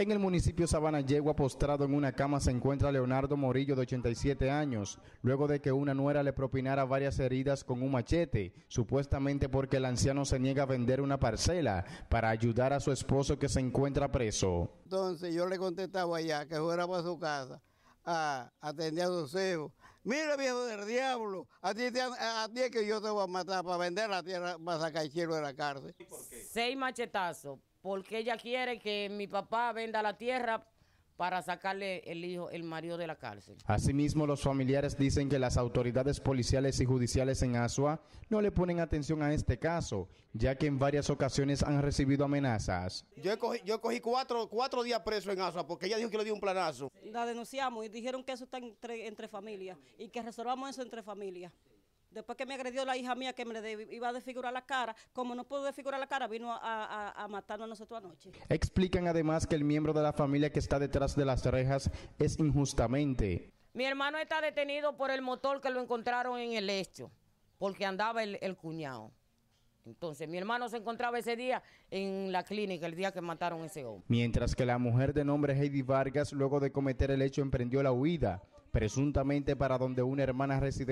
En el municipio Sabana Yegua, postrado en una cama, se encuentra Leonardo Morillo, de 87 años, luego de que una nuera le propinara varias heridas con un machete, supuestamente porque el anciano se niega a vender una parcela para ayudar a su esposo que se encuentra preso. Entonces yo le contestaba allá que fuera para su casa a atender a sus hijos Mira, viejo del diablo, a ti, es que yo te voy a matar para vender la tierra, para sacar el cielo de la cárcel. Seis machetazos, porque ella quiere que mi papá venda la tierra para sacarle el hijo, el marido de la cárcel. Asimismo, los familiares dicen que las autoridades policiales y judiciales en Asua no le ponen atención a este caso, ya que en varias ocasiones han recibido amenazas. Yo cogí, yo cogí cuatro, cuatro días preso en Asua porque ella dijo que le dio un planazo. La denunciamos y dijeron que eso está entre, entre familias y que resolvamos eso entre familias. Después que me agredió la hija mía que me iba a desfigurar la cara, como no pudo desfigurar la cara, vino a, matarnos a nosotros anoche. Explican además que el miembro de la familia que está detrás de las rejas es injustamente. Mi hermano está detenido por el motor que lo encontraron en el hecho, porque andaba el, cuñado. Entonces, mi hermano se encontraba ese día en la clínica, el día que mataron a ese hombre. Mientras que la mujer de nombre Heidi Vargas, luego de cometer el hecho, emprendió la huida, presuntamente para donde una hermana residente.